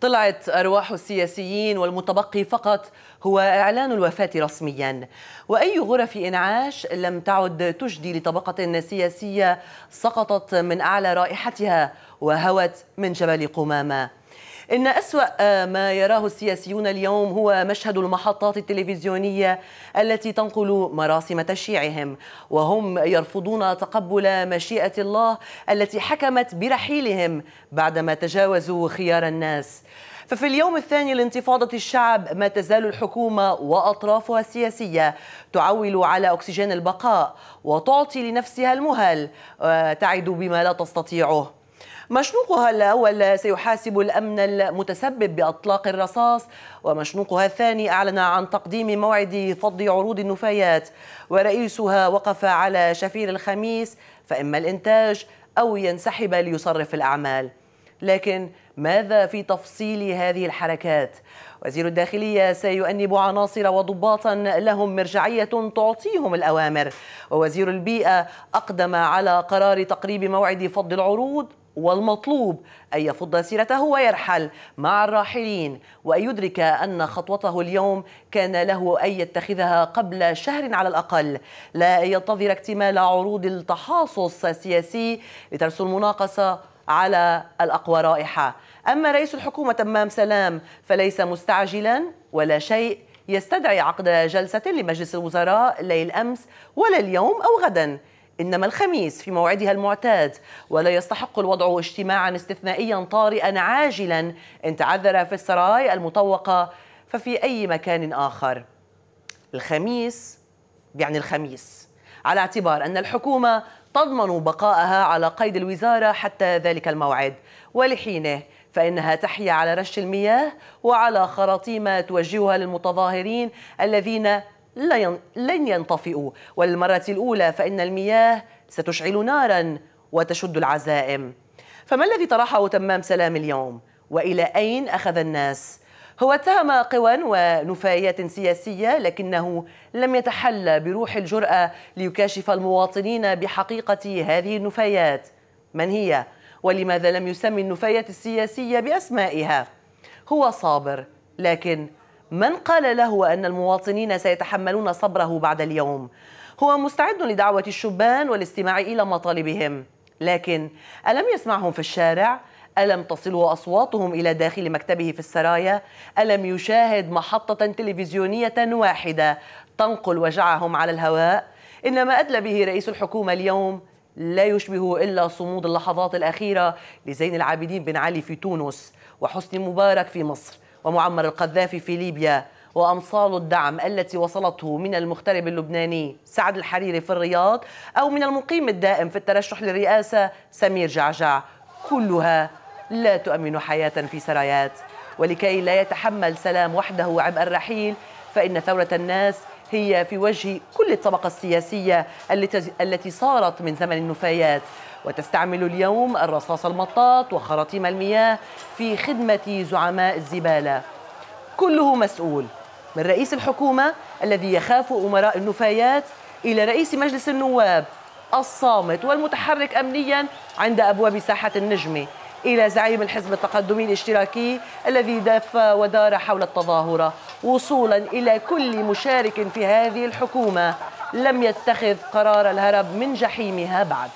طلعت أرواح السياسيين والمتبقي فقط هو إعلان الوفاة رسميا وأي غرف إنعاش لم تعد تجدي لطبقة سياسية سقطت من أعلى رائحتها وهوت من جبل قمامة إن أسوأ ما يراه السياسيون اليوم هو مشهد المحطات التلفزيونية التي تنقل مراسم تشييعهم وهم يرفضون تقبل مشيئة الله التي حكمت برحيلهم بعدما تجاوزوا خيار الناس ففي اليوم الثاني لانتفاضة الشعب ما تزال الحكومة وأطرافها السياسية تعول على أكسجين البقاء وتعطي لنفسها المهل تعد بما لا تستطيعه مشنوقها الأول سيحاسب الأمن المتسبب بأطلاق الرصاص ومشنوقها الثاني أعلن عن تقديم موعد فض عروض النفايات ورئيسها وقف على شفير الخميس فإما الإنتاج أو ينسحب ليصرف الأعمال لكن ماذا في تفصيل هذه الحركات؟ وزير الداخلية سيؤنب عناصر وضباطا لهم مرجعية تعطيهم الأوامر ووزير البيئة أقدم على قرار تقريب موعد فض العروض والمطلوب أن يفض سيرته ويرحل مع الراحلين وأن يدرك أن خطوته اليوم كان له أن يتخذها قبل شهر على الأقل لا ينتظر اكتمال عروض التحاصص السياسي لترسل مناقصة على الأقوى رائحة أما رئيس الحكومة تمام سلام فليس مستعجلا ولا شيء يستدعي عقد جلسة لمجلس الوزراء ليل أمس ولا اليوم أو غدا إنما الخميس في موعدها المعتاد ولا يستحق الوضع اجتماعا استثنائيا طارئا عاجلا إن تعذر في السراي المطوقة ففي أي مكان آخر الخميس يعني الخميس على اعتبار أن الحكومة تضمن بقائها على قيد الوزارة حتى ذلك الموعد ولحينه فإنها تحيا على رش المياه وعلى خراطيم توجهها للمتظاهرين الذين لن ينطفئوا وللمرة الأولى فإن المياه ستشعل نارا وتشد العزائم فما الذي طرحه تمام سلام اليوم وإلى أين أخذ الناس؟ هو اتهم قوى ونفايات سياسية لكنه لم يتحلى بروح الجرأة ليكاشف المواطنين بحقيقة هذه النفايات من هي؟ ولماذا لم يسمي النفايات السياسية بأسمائها؟ هو صابر لكن من قال له أن المواطنين سيتحملون صبره بعد اليوم هو مستعد لدعوة الشبان والاستماع إلى مطالبهم لكن ألم يسمعهم في الشارع؟ ألم تصله أصواتهم إلى داخل مكتبه في السرايا؟ ألم يشاهد محطة تلفزيونية واحدة تنقل وجعهم على الهواء؟ إن ما أدلى به رئيس الحكومة اليوم لا يشبه إلا صمود اللحظات الأخيرة لزين العابدين بن علي في تونس وحسني مبارك في مصر ومعمر القذافي في ليبيا وأمصال الدعم التي وصلته من المغترب اللبناني سعد الحريري في الرياض أو من المقيم الدائم في الترشح للرئاسة سمير جعجع كلها لا تؤمن حياة في سرايات ولكي لا يتحمل سلام وحده عبء الرحيل فإن ثورة الناس هي في وجه كل الطبقة السياسية التي صارت من زمن النفايات وتستعمل اليوم الرصاص المطاط وخراطيم المياه في خدمة زعماء الزبالة كله مسؤول من رئيس الحكومة الذي يخاف أمراء النفايات إلى رئيس مجلس النواب الصامت والمتحرك أمنيا عند أبواب ساحة النجمة إلى زعيم الحزب التقدمي الاشتراكي الذي دف ودار حول التظاهرة وصولا إلى كل مشارك في هذه الحكومة لم يتخذ قرار الهرب من جحيمها بعد